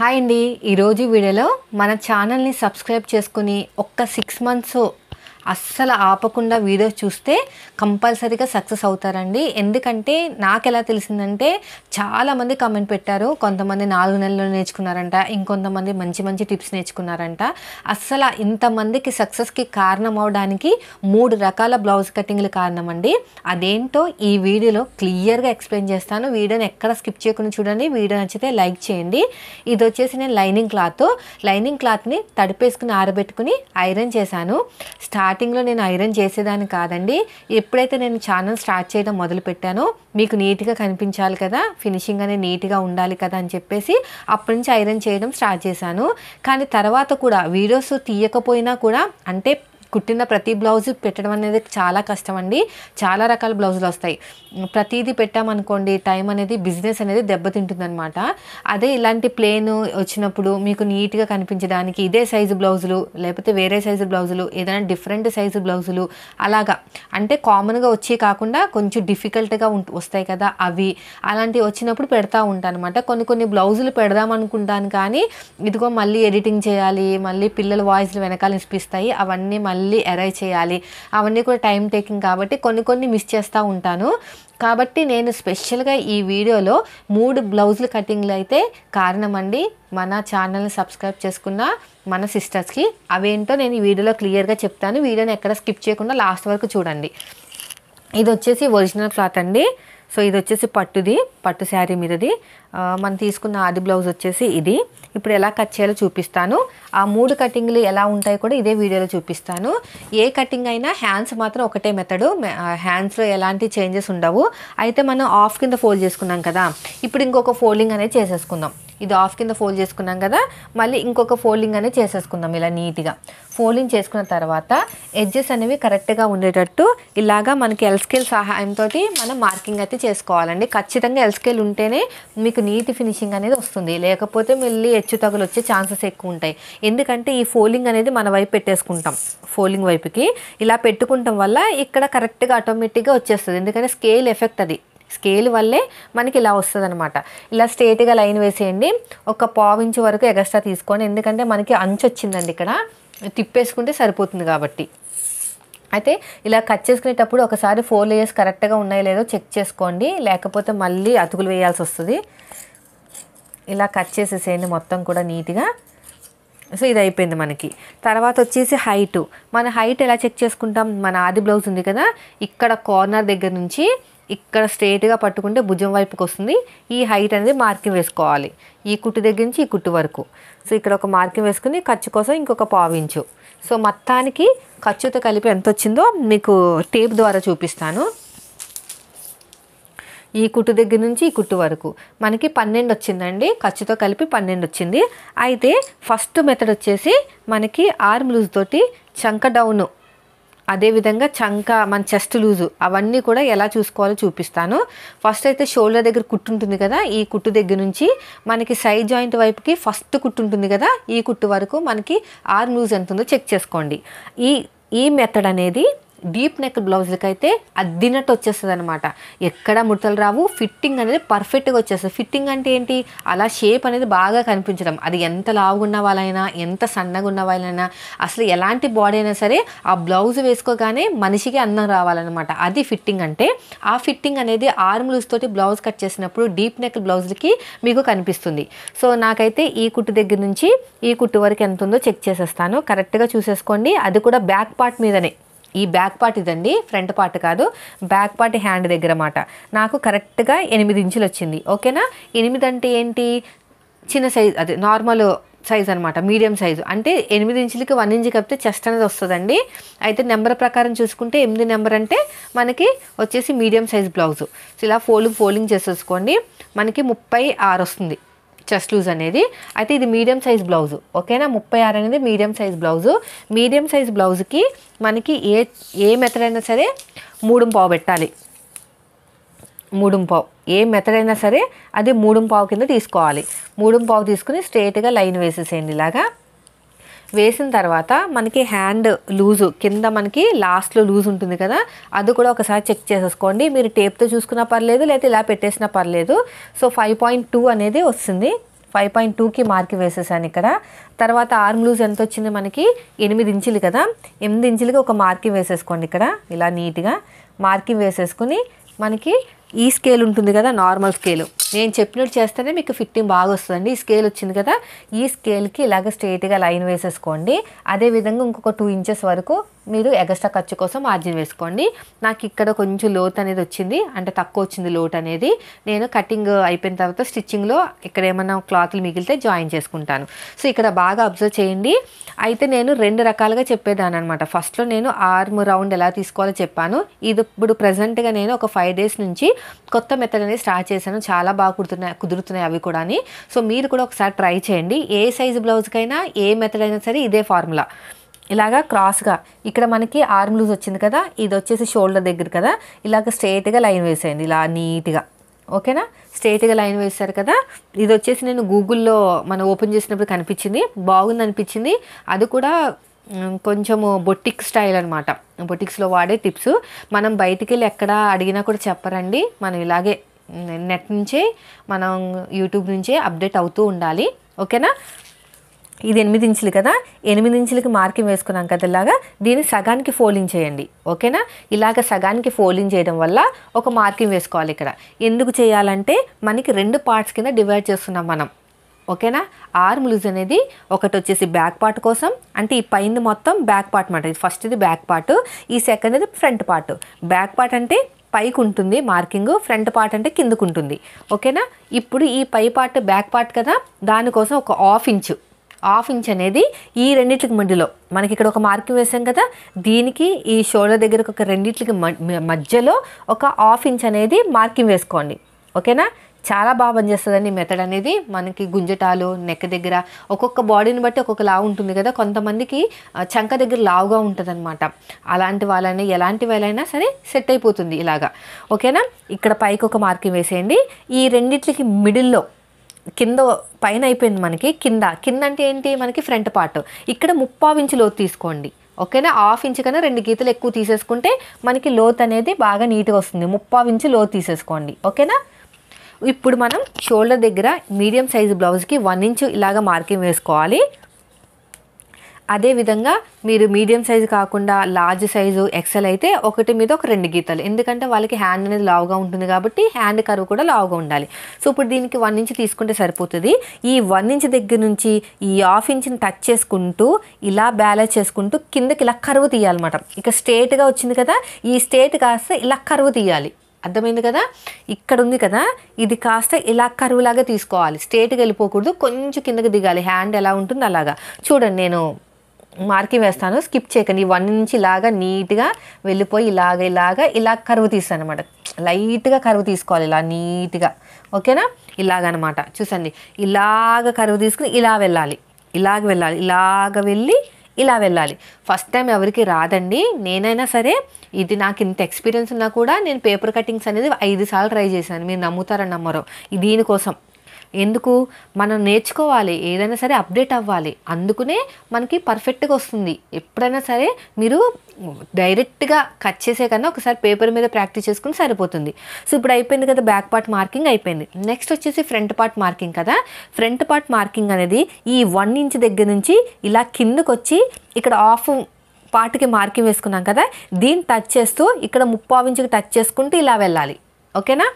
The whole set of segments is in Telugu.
హాయ్ అండి ఈరోజు వీడియోలో మన ఛానల్ని సబ్స్క్రైబ్ చేసుకుని ఒక్క సిక్స్ మంత్స్ అస్సలు ఆపకుండా వీడియోస్ చూస్తే కంపల్సరీగా సక్సెస్ అవుతారండి ఎందుకంటే నాకు ఎలా తెలిసిందంటే చాలామంది కామెంట్ పెట్టారు కొంతమంది నాలుగు నెలలు నేర్చుకున్నారంట ఇంకొంతమంది మంచి మంచి టిప్స్ నేర్చుకున్నారంట అస్సలు ఇంతమందికి సక్సెస్కి కారణం అవడానికి మూడు రకాల బ్లౌజ్ కటింగ్లు కారణం అండి అదేంటో ఈ వీడియోలో క్లియర్గా ఎక్స్ప్లెయిన్ చేస్తాను వీడియోని ఎక్కడ స్కిప్ చేయకుండా చూడండి వీడియో నచ్చితే లైక్ చేయండి ఇది వచ్చేసి నేను లైనింగ్ క్లాత్ లైనింగ్ క్లాత్ని తడిపేసుకుని ఆరబెట్టుకుని ఐరన్ చేశాను స్టార్ స్టార్టింగ్లో నేను ఐరన్ చేసేదాన్ని కాదండి ఎప్పుడైతే నేను ఛానల్ స్టార్ట్ చేయడం మొదలుపెట్టానో మీకు నీట్గా కనిపించాలి కదా ఫినిషింగ్ అనేది నీట్గా ఉండాలి కదా అని చెప్పేసి అప్పటి నుంచి ఐరన్ చేయడం స్టార్ట్ చేశాను కానీ తర్వాత కూడా వీడియోస్ తీయకపోయినా కూడా అంటే కుట్టిన ప్రతి బ్లౌజ్ పెట్టడం అనేది చాలా కష్టం అండి చాలా రకాల బ్లౌజులు వస్తాయి ప్రతిదీ పెట్టామనుకోండి టైం అనేది బిజినెస్ అనేది దెబ్బతింటుందనమాట అదే ఇలాంటి ప్లేన్ వచ్చినప్పుడు మీకు నీట్గా కనిపించడానికి ఇదే సైజు బ్లౌజులు లేకపోతే వేరే సైజు బ్లౌజులు ఏదైనా డిఫరెంట్ సైజు బ్లౌజులు అలాగా అంటే కామన్గా వచ్చే కాకుండా కొంచెం డిఫికల్ట్గా వస్తాయి కదా అవి అలాంటివి వచ్చినప్పుడు పెడతా ఉంటాను అనమాట కొన్ని కొన్ని బ్లౌజులు పెడదాం అనుకుంటాను కానీ ఇదిగో మళ్ళీ ఎడిటింగ్ చేయాలి మళ్ళీ పిల్లల వాయిస్లు వెనకాలనిపిస్తాయి అవన్నీ మళ్ళీ మళ్ళీ అరైవ్ చేయాలి అవన్నీ కూడా టైం టేకింగ్ కాబట్టి కొన్ని కొన్ని మిస్ చేస్తూ ఉంటాను కాబట్టి నేను స్పెషల్గా ఈ వీడియోలో మూడు బ్లౌజులు కటింగ్లు అయితే కారణమండి మన ఛానల్ని సబ్స్క్రైబ్ చేసుకున్న మన సిస్టర్స్కి అవేంటో నేను ఈ వీడియోలో క్లియర్గా చెప్తాను వీడియోని ఎక్కడ స్కిప్ చేయకుండా లాస్ట్ వరకు చూడండి ఇది వచ్చేసి ఒరిజినల్ క్లాత్ అండి సో ఇది వచ్చేసి పట్టుది పట్టు శారీ మీదది మనం తీసుకున్న ఆది బ్లౌజ్ వచ్చేసి ఇది ఇప్పుడు ఎలా కట్ చేయాలో చూపిస్తాను ఆ మూడు కటింగ్లు ఎలా ఉంటాయి కూడా ఇదే వీడియోలో చూపిస్తాను ఏ కటింగ్ అయినా హ్యాండ్స్ మాత్రం ఒకటే మెథడు హ్యాండ్స్లో ఎలాంటి చేంజెస్ ఉండవు అయితే మనం ఆఫ్ కింద ఫోల్డ్ చేసుకున్నాం కదా ఇప్పుడు ఇంకొక ఫోల్డింగ్ అనేది చేసేసుకుందాం ఇది ఆఫ్ కింద ఫోల్డ్ చేసుకున్నాం కదా మళ్ళీ ఇంకొక ఫోల్డింగ్ అనేది చేసేసుకుందాం ఇలా నీట్గా ఫోల్డింగ్ చేసుకున్న తర్వాత ఎడ్జెస్ అనేవి కరెక్ట్గా ఉండేటట్టు ఇలాగా మనకి ఎల్స్కేల్ సహాయంతో మనం మార్కింగ్ అయితే చేసుకోవాలండి ఖచ్చితంగా ఎల్స్కేల్ ఉంటేనే మీకు నీట్ ఫినిషింగ్ అనేది వస్తుంది లేకపోతే మళ్ళీ హెచ్చు తగులు వచ్చే ఛాన్సెస్ ఎక్కువ ఉంటాయి ఎందుకంటే ఈ ఫోల్డింగ్ అనేది మన వైపు పెట్టేసుకుంటాం ఫోల్డింగ్ వైపుకి ఇలా పెట్టుకుంటాం వల్ల ఇక్కడ కరెక్ట్గా ఆటోమేటిక్గా వచ్చేస్తుంది ఎందుకంటే స్కేల్ ఎఫెక్ట్ అది స్కేల్ వల్లే మనకి ఇలా వస్తుంది అనమాట ఇలా స్ట్రేట్గా లైన్ వేసేయండి ఒక ఇంచు వరకు ఎగస్ట్రా తీసుకోండి ఎందుకంటే మనకి అంచు వచ్చిందండి ఇక్కడ తిప్పేసుకుంటే సరిపోతుంది కాబట్టి అయితే ఇలా కట్ చేసుకునేటప్పుడు ఒకసారి ఫోర్ లేయర్స్ కరెక్ట్గా ఉన్నాయో లేదో చెక్ చేసుకోండి లేకపోతే మళ్ళీ అతుకులు వేయాల్సి వస్తుంది ఇలా కట్ చేసేసేయండి మొత్తం కూడా నీట్గా సో ఇది అయిపోయింది మనకి తర్వాత వచ్చేసి హైటు మన హైట్ ఎలా చెక్ చేసుకుంటాం మన ఆది బ్లౌజ్ ఉంది కదా ఇక్కడ కార్నర్ దగ్గర నుంచి ఇక్కడ స్ట్రేట్గా పట్టుకుంటే భుజం వైపుకి వస్తుంది ఈ హైట్ అనేది మార్కింగ్ వేసుకోవాలి ఈ కుట్టు దగ్గర నుంచి ఈ కుట్టు వరకు సో ఇక్కడ ఒక మార్కింగ్ వేసుకుని ఖర్చు కోసం ఇంకొక పావించు సో మొత్తానికి ఖర్చుతో కలిపి ఎంత వచ్చిందో మీకు టేప్ ద్వారా చూపిస్తాను ఈ కుట్టు దగ్గర నుంచి ఈ కుట్టు వరకు మనకి పన్నెండు వచ్చిందండి ఖర్చుతో కలిపి పన్నెండు వచ్చింది అయితే ఫస్ట్ మెథడ్ వచ్చేసి మనకి ఆర్మ్ లూజ్ తోటి చంక డౌను అదేవిధంగా చంక మన చెస్ట్ లూజు అవన్నీ కూడా ఎలా చూసుకోవాలో చూపిస్తాను ఫస్ట్ అయితే షోల్డర్ దగ్గర కుట్టు ఉంటుంది కదా ఈ కుట్టు దగ్గర నుంచి మనకి సైడ్ జాయింట్ వైపుకి ఫస్ట్ కుట్టు ఉంటుంది కదా ఈ కుట్టు వరకు మనకి ఆర్మ్ లూజ్ ఎంత ఉందో చెక్ చేసుకోండి ఈ ఈ మెథడ్ అనేది డీప్ నెక్ బ్లౌజ్లకి అయితే అద్దినట్టు వచ్చేస్తుంది అనమాట ఎక్కడ ముడతలు రావు ఫిట్టింగ్ అనేది పర్ఫెక్ట్గా వచ్చేస్తుంది ఫిట్టింగ్ అంటే ఏంటి అలా షేప్ అనేది బాగా కనిపించడం అది ఎంత లావుగున్న వాళ్ళైనా ఎంత సన్నగా ఉన్న వాళ్ళైనా అసలు ఎలాంటి బాడీ అయినా సరే ఆ బ్లౌజ్ వేసుకోగానే మనిషికి అందం రావాలన్నమాట అది ఫిట్టింగ్ అంటే ఆ ఫిట్టింగ్ అనేది ఆర్మ్ లూస్ తోటి బ్లౌజ్ కట్ చేసినప్పుడు డీప్ నెక్ బ్లౌజ్లకి మీకు కనిపిస్తుంది సో నాకైతే ఈ కుట్టు దగ్గర నుంచి ఈ కుట్టు వరకు ఎంత ఉందో చెక్ చేసేస్తాను కరెక్ట్గా చూసేసుకోండి అది కూడా బ్యాక్ పార్ట్ మీదనే ఈ బ్యాక్ పార్ట్ ఇదండి ఫ్రంట్ పార్ట్ కాదు బ్యాక్ పార్ట్ హ్యాండ్ దగ్గర మాట నాకు కరెక్ట్గా ఎనిమిది ఇంచులు వచ్చింది ఓకేనా ఎనిమిది అంటే ఏంటి చిన్న సైజ్ అదే నార్మల్ సైజ్ అనమాట మీడియం సైజు అంటే ఎనిమిది ఇంచులకి వన్ ఇంచు కప్పితే చెస్ట్ అనేది వస్తుందండి అయితే నెంబర్ ప్రకారం చూసుకుంటే ఎనిమిది నెంబర్ అంటే మనకి వచ్చేసి మీడియం సైజ్ బ్లౌజు ఇలా ఫోల్డింగ్ ఫోల్డింగ్ చేసేసుకోండి మనకి ముప్పై ఆరు వస్తుంది చెస్ట్ లూజ్ అనేది అయితే ఇది మీడియం సైజ్ బ్లౌజ్ ఓకేనా ముప్పై ఆరు అనేది medium size blouse medium size బ్లౌజ్కి మనకి ఏ ఏ మెథడ్ అయినా సరే మూడుం పావు పెట్టాలి మూడుం పావు ఏ మెథడ్ అయినా సరే అది మూడుం పావు కింద తీసుకోవాలి మూడుం పావు తీసుకుని స్ట్రేట్గా లైన్ వేసేసేయండి ఇలాగా వేసిన తర్వాత మనకి హ్యాండ్ లూజు కింద మనకి లాస్ట్లో లూజ్ ఉంటుంది కదా అది కూడా ఒకసారి చెక్ చేసేసుకోండి మీరు టేప్తో చూసుకున్నా పర్లేదు లేకపోతే ఇలా పెట్టేసినా పర్లేదు సో ఫైవ్ పాయింట్ టూ అనేది వస్తుంది ఫైవ్ పాయింట్ టూకి మార్క్ వేసేసాను ఇక్కడ తర్వాత ఆర్మ్ లూజ్ ఎంత వచ్చింది మనకి ఎనిమిది ఇంచులు కదా ఎనిమిది ఇంచులకి ఒక మార్కింగ్ వేసేసుకోండి ఇక్కడ ఇలా నీట్గా మార్కింగ్ వేసేసుకుని మనకి ఈ స్కేల్ ఉంటుంది కదా నార్మల్ స్కేలు నేను చెప్పినట్టు చేస్తేనే మీకు ఫిట్టింగ్ బాగా వస్తుందండి ఈ స్కేల్ వచ్చింది కదా ఈ స్కేల్కి ఇలాగ స్ట్రేట్గా లైన్ వేసేసుకోండి అదేవిధంగా ఇంకొక టూ ఇంచెస్ వరకు మీరు ఎగస్ట్రా ఖర్చు కోసం మార్జిన్ వేసుకోండి నాకు ఇక్కడ కొంచెం లోత్ అనేది వచ్చింది అంటే తక్కువ వచ్చింది లోట్ అనేది నేను కటింగ్ అయిపోయిన తర్వాత స్టిచ్చింగ్లో ఇక్కడ ఏమైనా క్లాత్లు మిగిలితే జాయిన్ చేసుకుంటాను సో ఇక్కడ బాగా అబ్జర్వ్ చేయండి అయితే నేను రెండు రకాలుగా చెప్పేదాను అనమాట ఫస్ట్లో నేను ఆర్మ్ రౌండ్ ఎలా తీసుకోవాలో చెప్పాను ఇది ఇప్పుడు ప్రజెంట్గా నేను ఒక ఫైవ్ డేస్ నుంచి కొత్త మెథడ్ అనేది స్టార్ట్ చేశాను చాలా బాగా కుదురుతున్నాయి కుదురుతున్నాయి అవి కూడా సో మీరు కూడా ఒకసారి ట్రై చేయండి ఏ సైజ్ బ్లౌజ్కైనా ఏ మెథడ్ అయినా సరే ఇదే ఫార్ములా ఇలాగా క్రాస్గా ఇక్కడ మనకి ఆర్మ్ లూజ్ వచ్చింది కదా ఇది వచ్చేసి షోల్డర్ దగ్గర కదా ఇలాగ స్ట్రైట్గా లైన్ వేసేయండి ఇలా నీట్గా ఓకేనా స్ట్రైట్గా లైన్ వేశారు కదా ఇది వచ్చేసి నేను గూగుల్లో మనం ఓపెన్ చేసినప్పుడు కనిపించింది బాగుంది అనిపించింది అది కూడా కొంచెము బొటిక్ స్టైల్ అనమాట బొటిక్స్లో వాడే టిప్స్ మనం బయటికి వెళ్ళి ఎక్కడ అడిగినా కూడా చెప్పరండి మనం ఇలాగే నెట్ నుంచే మనం యూట్యూబ్ నుంచే అప్డేట్ అవుతూ ఉండాలి ఓకేనా ఇది ఎనిమిది ఇంచులు కదా ఎనిమిది ఇంచులకి మార్కింగ్ వేసుకున్నాం కదా ఇలాగా దీన్ని సగానికి ఫోల్డింగ్ చేయండి ఓకేనా ఇలాగ సగానికి ఫోల్డింగ్ చేయడం వల్ల ఒక మార్కింగ్ వేసుకోవాలి ఇక్కడ ఎందుకు చేయాలంటే మనకి రెండు పార్ట్స్ కింద డివైడ్ చేస్తున్నాం మనం ఓకేనా ఆర్మ్ లూజ్ అనేది ఒకటి వచ్చేసి బ్యాక్ పార్ట్ కోసం అంటే ఈ పైన మొత్తం బ్యాక్ పార్ట్ అనమాట ఇది ఫస్ట్ది బ్యాక్ పార్ట్ ఈ సెకండ్ ఇది ఫ్రంట్ పార్ట్ బ్యాక్ పార్ట్ అంటే పైకి ఉంటుంది మార్కింగ్ ఫ్రంట్ పార్ట్ అంటే కిందకు ఉంటుంది ఓకేనా ఇప్పుడు ఈ పై పార్ట్ బ్యాక్ పార్ట్ కదా దానికోసం ఒక హాఫ్ ఇంచు హాఫ్ ఇంచ్ అనేది ఈ రెండింటికి మధ్యలో మనకి ఇక్కడ ఒక మార్కింగ్ వేసాం కదా దీనికి ఈ షోల్డర్ దగ్గరకు ఒక రెండింటికి మధ్యలో ఒక హాఫ్ ఇంచ్ అనేది మార్కింగ్ వేసుకోండి ఓకేనా చాలా బాగా పనిచేస్తుందండి మెథడ్ అనేది మనకి గుంజటాలు నెక్ దగ్గర ఒక్కొక్క బాడీని బట్టి ఒక్కొక్క లావు ఉంటుంది కదా కొంతమందికి చంక దగ్గర లావుగా ఉంటుంది అనమాట అలాంటి వాళ్ళని ఎలాంటి వాళ్ళైనా సరే సెట్ అయిపోతుంది ఇలాగా ఓకేనా ఇక్కడ పైకి ఒక మార్కింగ్ వేసేయండి ఈ రెండిట్లకి మిడిల్లో కింద పైన అయిపోయింది మనకి కింద కింద అంటే ఏంటి మనకి ఫ్రంట్ పార్ట్ ఇక్కడ ముప్పావు ఇంచు లోతు తీసుకోండి ఓకేనా హాఫ్ ఇంచ్ కన్నా రెండు గీతలు ఎక్కువ తీసేసుకుంటే మనకి లోత్ అనేది బాగా నీట్గా వస్తుంది ముప్పా ఇంచు లోతు తీసేసుకోండి ఓకేనా ఇప్పుడు మనం షోల్డర్ దగ్గర మీడియం సైజు బ్లౌజ్కి వన్ ఇంచు ఇలాగ మార్కింగ్ వేసుకోవాలి అదేవిధంగా మీరు మీడియం సైజు కాకుండా లార్జ్ సైజు ఎక్సెల్ అయితే ఒకటి మీద ఒక రెండు గీతలు ఎందుకంటే వాళ్ళకి హ్యాండ్ అనేది లావుగా ఉంటుంది కాబట్టి హ్యాండ్ కరువు కూడా లావుగా ఉండాలి సో ఇప్పుడు దీనికి వన్ ఇంచ్ తీసుకుంటే సరిపోతుంది ఈ వన్ ఇంచ్ దగ్గర నుంచి ఈ హాఫ్ ఇంచ్ని టచ్ చేసుకుంటూ ఇలా బ్యాలెన్స్ చేసుకుంటూ కిందకి ఇలా కరువు తీయాలన్నమాట ఇక స్ట్రేట్గా వచ్చింది కదా ఈ స్ట్రేట్ కాస్త ఇలా కరువు తీయాలి అర్థమైంది కదా ఇక్కడ ఉంది కదా ఇది కాస్త ఇలా కరువులాగా తీసుకోవాలి స్టేట్కి వెళ్ళిపోకూడదు కొంచెం కిందకి దిగాలి హ్యాండ్ ఎలా ఉంటుందో అలాగా చూడండి నేను మార్కింగ్ వేస్తాను స్కిప్ చేయకండి వన్ నుంచి ఇలాగా నీట్గా వెళ్ళిపోయి ఇలాగ ఇలాగ ఇలా కరువు తీస్తాను అనమాట లైట్గా కరువు తీసుకోవాలి ఇలా నీట్గా ఓకేనా ఇలాగనమాట చూసండి ఇలాగ కరువు తీసుకుని ఇలా వెళ్ళాలి ఇలాగ వెళ్ళాలి ఇలాగ వెళ్ళి ఇలా వెళ్ళాలి ఫస్ట్ టైం ఎవరికి రాదండి నేనైనా సరే ఇది నాకు ఇంత ఎక్స్పీరియన్స్ ఉన్నా కూడా నేను పేపర్ కటింగ్స్ అనేది ఐదు సార్లు ట్రై చేశాను మీరు నమ్ముతారని నమ్మరు దీనికోసం ఎందుకు మనం నేర్చుకోవాలి ఏదైనా సరే అప్డేట్ అవ్వాలి అందుకునే మనకి పర్ఫెక్ట్గా వస్తుంది ఎప్పుడైనా సరే మీరు డైరెక్ట్గా కట్ చేసే కన్నా ఒకసారి పేపర్ మీద ప్రాక్టీస్ చేసుకుని సరిపోతుంది సో ఇప్పుడు అయిపోయింది కదా బ్యాక్ పార్ట్ మార్కింగ్ అయిపోయింది నెక్స్ట్ వచ్చేసి ఫ్రంట్ పార్ట్ మార్కింగ్ కదా ఫ్రంట్ పార్ట్ మార్కింగ్ అనేది ఈ వన్ ఇంచ్ దగ్గర నుంచి ఇలా కిందకు వచ్చి ఇక్కడ ఆఫ్ పార్ట్కి మార్కింగ్ వేసుకున్నాం కదా దీన్ని టచ్ చేస్తూ ఇక్కడ ముప్పావించుకి టచ్ చేసుకుంటూ ఇలా వెళ్ళాలి ఓకేనా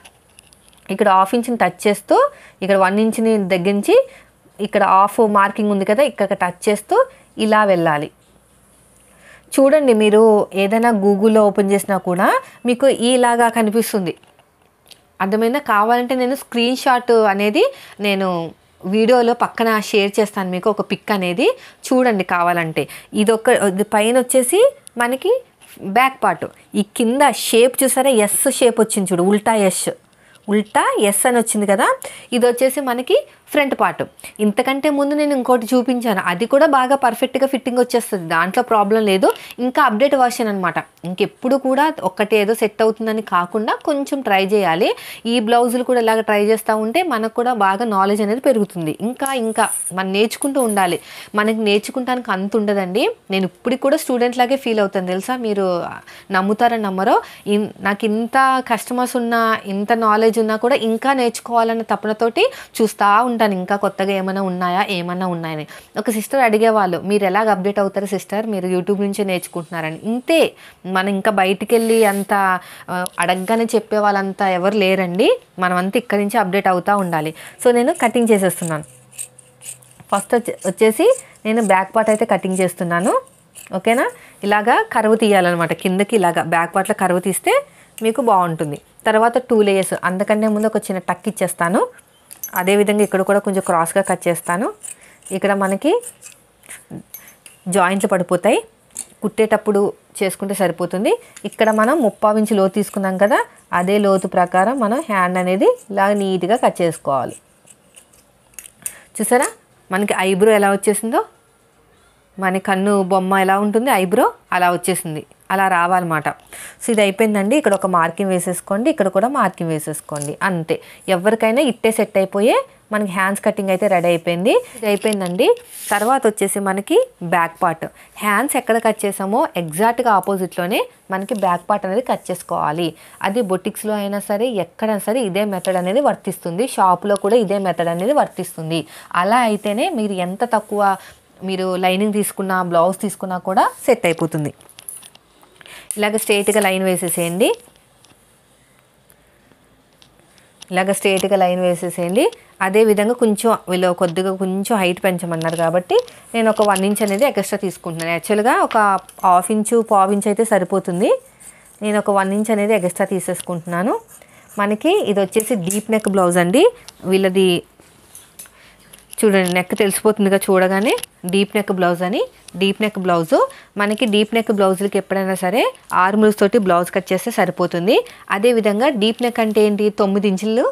ఇక్కడ హాఫ్ ఇంచ్ని టచ్ చేస్తూ ఇక్కడ వన్ ఇంచ్ని నుంచి ఇక్కడ హాఫ్ మార్కింగ్ ఉంది కదా ఇక్కడ టచ్ చేస్తూ ఇలా వెళ్ళాలి చూడండి మీరు ఏదైనా గూగుల్లో ఓపెన్ చేసినా కూడా మీకు ఇలాగా కనిపిస్తుంది అర్థమైందా కావాలంటే నేను స్క్రీన్ షాట్ అనేది నేను వీడియోలో పక్కన షేర్ చేస్తాను మీకు ఒక పిక్ అనేది చూడండి కావాలంటే ఇదొక పైన వచ్చేసి మనకి బ్యాక్ పార్ట్ ఈ కింద షేప్ చూసారా ఎస్ షేప్ వచ్చింది చూడు ఉల్టా ఎస్ ఉల్టా ఎస్ అని వచ్చింది కదా ఇది వచ్చేసి మనకి ఫ్రంట్ పార్ట్ ఇంతకంటే ముందు నేను ఇంకోటి చూపించాను అది కూడా బాగా పర్ఫెక్ట్గా ఫిట్టింగ్ వచ్చేస్తుంది దాంట్లో ప్రాబ్లం లేదు ఇంకా అప్డేట్ వర్షన్ అనమాట ఇంకెప్పుడు కూడా ఒక్కటి ఏదో సెట్ అవుతుందని కాకుండా కొంచెం ట్రై చేయాలి ఈ బ్లౌజులు కూడా ఇలాగ ట్రై చేస్తూ ఉంటే మనకు కూడా బాగా నాలెడ్జ్ అనేది పెరుగుతుంది ఇంకా ఇంకా మనం నేర్చుకుంటూ ఉండాలి మనకి నేర్చుకుంటానికి అంత ఉండదండి నేను ఇప్పటికి కూడా స్టూడెంట్ లాగే ఫీల్ అవుతాను తెలుసా మీరు నమ్ముతారని నమ్మరో నాకు ఇంత కస్టమర్స్ ఉన్నా ఇంత నాలెడ్జ్ ఉన్నా కూడా ఇంకా నేర్చుకోవాలన్న తపనతోటి చూస్తూ ఉంటాను ఇంకా కొత్తగా ఏమైనా ఉన్నాయా ఏమైనా ఉన్నాయని ఒక సిస్టర్ అడిగేవాళ్ళు మీరు ఎలాగ అప్డేట్ అవుతారు సిస్టర్ మీరు యూట్యూబ్ నుంచే నేర్చుకుంటున్నారని ఇంతే మనం ఇంకా బయటికి వెళ్ళి అంత అడగ్గానే చెప్పే వాళ్ళంతా ఎవరు లేరండి మనమంతా ఇక్కడి నుంచి అప్డేట్ అవుతూ ఉండాలి సో నేను కటింగ్ చేసేస్తున్నాను ఫస్ట్ వచ్చేసి నేను బ్యాక్ పార్ట్ అయితే కటింగ్ చేస్తున్నాను ఓకేనా ఇలాగా కరువు తీయాలన్నమాట కిందకి ఇలాగా బ్యాక్ పార్ట్లో కరువు తీస్తే మీకు బాగుంటుంది తర్వాత టూ లేయర్స్ అందుకంటే ముందు ఒక చిన్న టక్ ఇచ్చేస్తాను అదేవిధంగా ఇక్కడ కూడా కొంచెం క్రాస్గా కట్ చేస్తాను ఇక్కడ మనకి జాయింట్లు పడిపోతాయి కుట్టేటప్పుడు చేసుకుంటే సరిపోతుంది ఇక్కడ మనం ముప్పావు ఇంచు లోతు తీసుకున్నాం కదా అదే లోతు ప్రకారం మనం హ్యాండ్ అనేది ఇలా నీట్గా కట్ చేసుకోవాలి చూసారా మనకి ఐబ్రో ఎలా వచ్చేసిందో మన కన్ను బొమ్మ ఎలా ఉంటుంది ఐబ్రో అలా వచ్చేసింది అలా రావాలన్నమాట సో ఇది అయిపోయిందండి ఇక్కడ ఒక మార్కింగ్ వేసేసుకోండి ఇక్కడ కూడా మార్కింగ్ వేసేసుకోండి అంతే ఎవరికైనా ఇట్టే సెట్ అయిపోయే మనకి హ్యాండ్స్ కటింగ్ అయితే రెడీ అయిపోయింది ఇది అయిపోయిందండి తర్వాత వచ్చేసి మనకి బ్యాక్ పార్ట్ హ్యాండ్స్ ఎక్కడ కట్ చేసామో ఎగ్జాక్ట్గా ఆపోజిట్లోనే మనకి బ్యాక్ పార్ట్ అనేది కట్ చేసుకోవాలి అది బొటిక్స్లో అయినా సరే ఎక్కడైనా సరే ఇదే మెథడ్ అనేది వర్తిస్తుంది షాప్లో కూడా ఇదే మెథడ్ అనేది వర్తిస్తుంది అలా అయితేనే మీరు ఎంత తక్కువ మీరు లైనింగ్ తీసుకున్న బ్లౌజ్ తీసుకున్నా కూడా సెట్ అయిపోతుంది ఇలాగ స్ట్రైట్గా లైన్ వేసేసేయండి ఇలాగ స్ట్రేట్గా లైన్ వేసేసేయండి అదేవిధంగా కొంచెం వీళ్ళు కొద్దిగా కొంచెం హైట్ పెంచమన్నారు కాబట్టి నేను ఒక వన్ ఇంచ్ అనేది ఎక్స్ట్రా తీసుకుంటున్నాను యాక్చువల్గా ఒక హాఫ్ ఇంచు పావు ఇంచ్ అయితే సరిపోతుంది నేను ఒక వన్ ఇంచ్ అనేది ఎక్స్ట్రా తీసేసుకుంటున్నాను మనకి ఇది వచ్చేసి డీప్ నెక్ బ్లౌజ్ అండి వీళ్ళది చూడండి నెక్ తెలిసిపోతుందిగా చూడగానే డీప్ నెక్ బ్లౌజ్ అని డీప్ నెక్ బ్లౌజ్ మనకి డీప్ నెక్ బ్లౌజులకి ఎప్పుడైనా సరే ఆర్మ్స్ తోటి బ్లౌజ్ కట్ చేస్తే సరిపోతుంది అదేవిధంగా డీప్ నెక్ అంటే ఏంటి తొమ్మిది ఇంచులు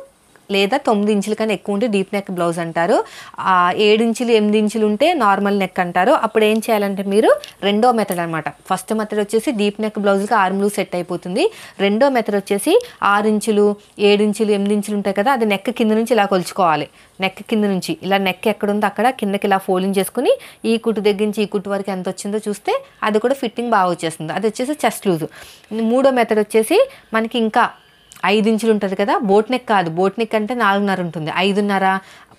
లేదా తొమ్మిది ఇంచుల కన్నా ఎక్కువ ఉంటే డీప్ నెక్ బ్లౌజ్ అంటారు ఏడు ఇంచులు ఎనిమిది ఇంచులు ఉంటే నార్మల్ నెక్ అంటారు అప్పుడు ఏం చేయాలంటే మీరు రెండో మెథడ్ అనమాట ఫస్ట్ మెథడ్ వచ్చేసి డీప్ నెక్ బ్లౌజ్కి ఆర్మ్లు సెట్ అయిపోతుంది రెండో మెథడ్ వచ్చేసి ఆరు ఇంచులు ఏడు ఇంచులు ఎనిమిది ఇంచులు ఉంటాయి కదా అది నెక్ కింద నుంచి ఇలా కొలుచుకోవాలి నెక్ కింద నుంచి ఇలా నెక్ ఎక్కడుందో అక్కడ కిందకి ఇలా ఫోల్డింగ్ చేసుకుని ఈ కుట్టు దగ్గర నుంచి ఈ కుట్టు వరకు ఎంత వచ్చిందో చూస్తే అది కూడా ఫిట్టింగ్ బాగా వచ్చేస్తుంది అది వచ్చేసి చెస్ట్ లూజ్ మూడో మెథడ్ వచ్చేసి మనకి ఇంకా ఐదు ఇంచులు ఉంటుంది కదా బోట్ నెక్ కాదు బోట్ నెక్ అంటే నాలుగున్నర ఉంటుంది ఐదున్నర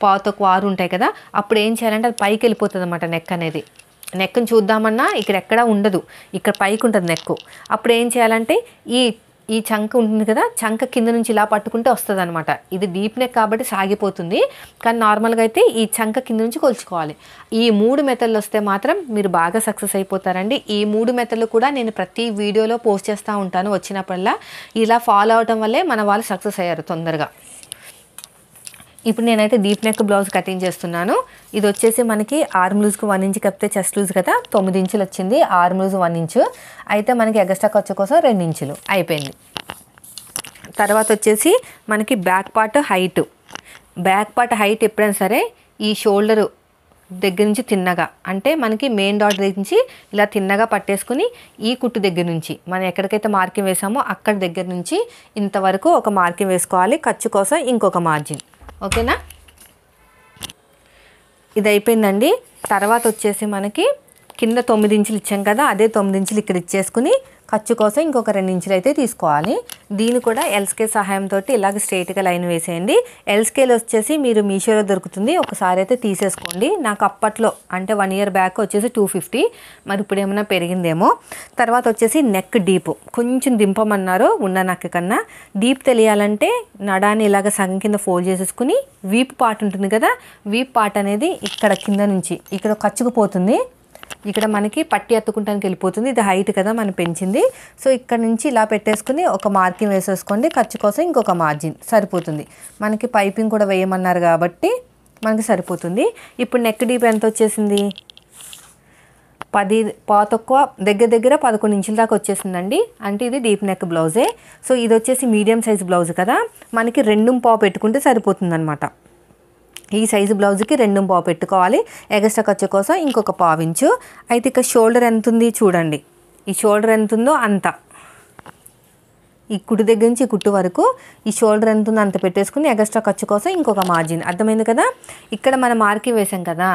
పాతకు ఆరు ఉంటాయి కదా అప్పుడు ఏం చేయాలంటే అది పైకి వెళ్ళిపోతుంది అనమాట నెక్ అనేది నెక్ను చూద్దామన్నా ఇక్కడ ఎక్కడా ఉండదు ఇక్కడ పైకి ఉంటుంది నెక్ అప్పుడు ఏం చేయాలంటే ఈ ఈ చంక ఉంటుంది కదా చంక కింద నుంచి ఇలా పట్టుకుంటే వస్తుంది అనమాట ఇది డీప్ నెక్ కాబట్టి సాగిపోతుంది కానీ నార్మల్గా అయితే ఈ చంక కింద నుంచి కొలుచుకోవాలి ఈ మూడు మెథడ్లు వస్తే మాత్రం మీరు బాగా సక్సెస్ అయిపోతారండి ఈ మూడు మెథడ్లు కూడా నేను ప్రతి వీడియోలో పోస్ట్ చేస్తూ ఉంటాను వచ్చినప్పుడల్లా ఇలా ఫాలో అవటం వల్లే మన వాళ్ళు సక్సెస్ అయ్యారు తొందరగా ఇప్పుడు నేనైతే డీప్ నెక్ బ్లౌజ్ కటింగ్ చేస్తున్నాను ఇది వచ్చేసి మనకి ఆర్మ్ లూజ్కి వన్ ఇంచ్ కప్పితే చెస్ట్ లూజ్ కదా తొమ్మిది ఇంచులు వచ్చింది ఆర్మ్ లూజ్ వన్ ఇంచు అయితే మనకి ఎగస్ట్రా ఖర్చు కోసం రెండు ఇంచులు అయిపోయింది తర్వాత వచ్చేసి మనకి back part height back part height ఎప్పుడైనా సరే ఈ షోల్డర్ దగ్గర నుంచి తిన్నగా అంటే మనకి మెయిన్ డాట్ దగ్గర నుంచి ఇలా తిన్నగా పట్టేసుకుని ఈ కుట్టు దగ్గర నుంచి మనం ఎక్కడికైతే మార్కింగ్ వేసామో అక్కడ దగ్గర నుంచి ఇంతవరకు ఒక మార్కింగ్ వేసుకోవాలి ఖర్చు కోసం ఇంకొక మార్జిన్ ఓకేనా ఇది అయిపోయిందండి తర్వాత వచ్చేసి మనకి కింద తొమ్మిది ఇంచులు ఇచ్చాం కదా అదే తొమ్మిది ఇంచులు ఇక్కడ ఇచ్చేసుకుని ఖర్చు కోసం ఇంకొక రెండు ఇంచులు అయితే తీసుకోవాలి దీన్ని కూడా ఎల్స్కే సహాయంతో ఇలాగ స్ట్రైట్గా లైన్ వేసేయండి ఎల్స్కేల్ వచ్చేసి మీరు మీషోలో దొరుకుతుంది ఒకసారి అయితే తీసేసుకోండి నాకు అప్పట్లో అంటే వన్ ఇయర్ బ్యాక్ వచ్చేసి టూ ఫిఫ్టీ మరి ఇప్పుడు ఏమైనా పెరిగిందేమో తర్వాత వచ్చేసి నెక్ డీప్ కొంచెం దింపమన్నారు ఉన్న నక్క కన్నా డీప్ తెలియాలంటే నడాన్ని ఇలాగ సగం కింద ఫోల్డ్ చేసేసుకుని వీప్ పార్ట్ ఉంటుంది కదా వీప్ పార్ట్ అనేది ఇక్కడ కింద నుంచి ఇక్కడ ఖర్చుకుపోతుంది ఇక్కడ మనకి పట్టి ఎత్తుకుంటానికి వెళ్ళిపోతుంది ఇది హైట్ కదా మనం పెంచింది సో ఇక్కడ నుంచి ఇలా పెట్టేసుకుని ఒక మార్కింగ్ వేసేసుకోండి ఖర్చు కోసం ఇంకొక మార్జిన్ సరిపోతుంది మనకి పైపింగ్ కూడా వేయమన్నారు కాబట్టి మనకి సరిపోతుంది ఇప్పుడు నెక్ డీప్ ఎంత వచ్చేసింది పది పా తక్కువ దగ్గర దగ్గర పదకొండు ఇంచుల దాకా వచ్చేసిందండి అంటే ఇది డీప్ నెక్ బ్లౌజే సో ఇది వచ్చేసి మీడియం సైజ్ బ్లౌజ్ కదా మనకి రెండు పా పెట్టుకుంటే సరిపోతుంది అనమాట ఈ సైజు బ్లౌజ్కి రెండు పావు పెట్టుకోవాలి ఎగస్ట్రా ఖర్చు కోసం ఇంకొక పావు ఇంచు అయితే ఇక షోల్డర్ ఎంత ఉంది చూడండి ఈ షోల్డర్ ఎంత ఉందో అంత ఈ కుట్టు దగ్గర నుంచి కుట్టు వరకు ఈ షోల్డర్ ఎంత ఉందో అంత పెట్టేసుకుని ఎగస్ట్రా ఖర్చు కోసం ఇంకొక మార్జిన్ అర్థమైంది కదా ఇక్కడ మనం మార్కి వేసాం కదా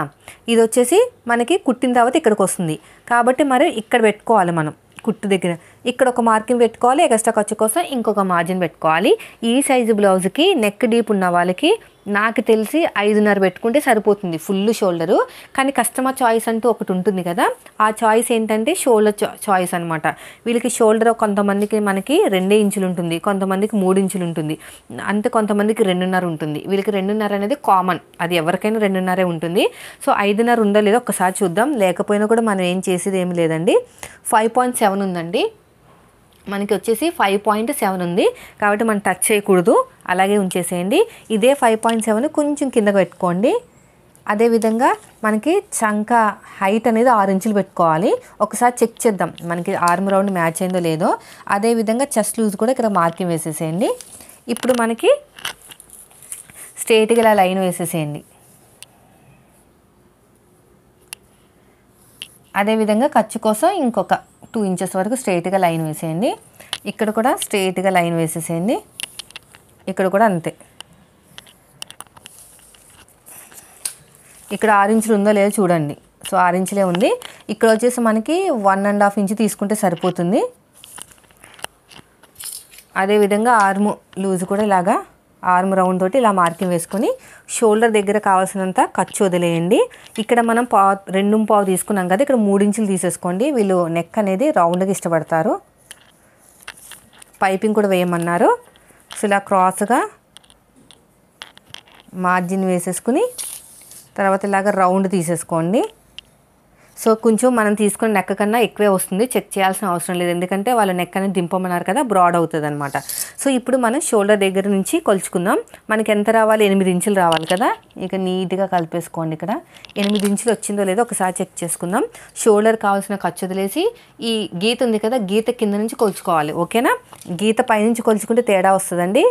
ఇది వచ్చేసి మనకి కుట్టిన తర్వాత ఇక్కడికి వస్తుంది కాబట్టి మరి ఇక్కడ పెట్టుకోవాలి మనం కుట్టు దగ్గర ఇక్కడ ఒక మార్కింగ్ పెట్టుకోవాలి ఎక్స్ట్రా ఖర్చు కోసం ఇంకొక మార్జిన్ పెట్టుకోవాలి ఈ సైజు బ్లౌజ్కి నెక్ డీప్ ఉన్న వాళ్ళకి నాకు తెలిసి ఐదున్నర పెట్టుకుంటే సరిపోతుంది ఫుల్ షోల్డరు కానీ కస్టమర్ చాయిస్ అంటూ ఒకటి ఉంటుంది కదా ఆ చాయిస్ ఏంటంటే షోల్డర్ చాయిస్ అనమాట వీళ్ళకి షోల్డర్ కొంతమందికి మనకి రెండే ఇంచులు ఉంటుంది కొంతమందికి మూడు ఇంచులు ఉంటుంది అంత కొంతమందికి రెండున్నర ఉంటుంది వీళ్ళకి రెండున్నర అనేది కామన్ అది ఎవరికైనా రెండున్నరే ఉంటుంది సో ఐదున్నర ఉందో లేదో ఒకసారి చూద్దాం లేకపోయినా కూడా మనం ఏం చేసేది ఏమి లేదండి ఫైవ్ పాయింట్ సెవెన్ ఉందండి మనకి వచ్చేసి ఫైవ్ పాయింట్ సెవెన్ ఉంది కాబట్టి మనం టచ్ చేయకూడదు అలాగే ఉంచేసేయండి ఇదే ఫైవ్ పాయింట్ సెవెన్ కొంచెం కింద పెట్టుకోండి అదేవిధంగా మనకి చంక హైట్ అనేది ఆరు ఇంచులు పెట్టుకోవాలి ఒకసారి చెక్ చేద్దాం మనకి ఆర్మ్ రౌండ్ మ్యాచ్ అయిందో లేదో అదేవిధంగా చెస్ట్ లూజ్ కూడా ఇక్కడ మార్కింగ్ వేసేసేయండి ఇప్పుడు మనకి స్ట్రేట్గా ఇలా లైన్ వేసేసేయండి అదేవిధంగా ఖర్చు కోసం ఇంకొక టూ ఇంచెస్ వరకు స్ట్రైట్గా లైన్ వేసేయండి ఇక్కడ కూడా స్ట్రైట్గా లైన్ వేసేసేయండి ఇక్కడ కూడా అంతే ఇక్కడ ఆరు ఇంచులు ఉందో లేదో చూడండి సో ఆరు ఇంచులే ఉంది ఇక్కడ వచ్చేసి మనకి వన్ అండ్ హాఫ్ ఇంచ్ తీసుకుంటే సరిపోతుంది అదేవిధంగా ఆర్ము లూజ్ కూడా ఇలాగా ఆర్మ్ రౌండ్ తోటి ఇలా మార్కింగ్ వేసుకొని షోల్డర్ దగ్గర కావాల్సినంత ఖర్చు వదిలేయండి ఇక్కడ మనం పా రెండు పావు తీసుకున్నాం కదా ఇక్కడ మూడించులు తీసేసుకోండి వీళ్ళు నెక్ అనేది రౌండ్గా ఇష్టపడతారు పైపింగ్ కూడా వేయమన్నారు సో ఇలా క్రాస్గా మార్జిన్ వేసేసుకుని తర్వాత ఇలాగ రౌండ్ తీసేసుకోండి సో కొంచెం మనం తీసుకున్న నెక్క కన్నా ఎక్కువే వస్తుంది చెక్ చేయాల్సిన అవసరం లేదు ఎందుకంటే వాళ్ళ నెక్ అనేది దింపమన్నారు కదా బ్రాడ్ అవుతుంది అనమాట సో ఇప్పుడు మనం షోల్డర్ దగ్గర నుంచి కొలుచుకుందాం మనకి ఎంత రావాలి ఎనిమిది ఇంచులు రావాలి కదా ఇక నీట్గా కలిపేసుకోండి ఇక్కడ ఎనిమిది ఇంచులు వచ్చిందో లేదో ఒకసారి చెక్ చేసుకుందాం షోల్డర్ కావాల్సిన ఖర్చు వదిలేసి ఈ గీత ఉంది కదా గీత కింద నుంచి కొలుచుకోవాలి ఓకేనా గీత పైనుంచి కొలుచుకుంటే తేడా వస్తుందండి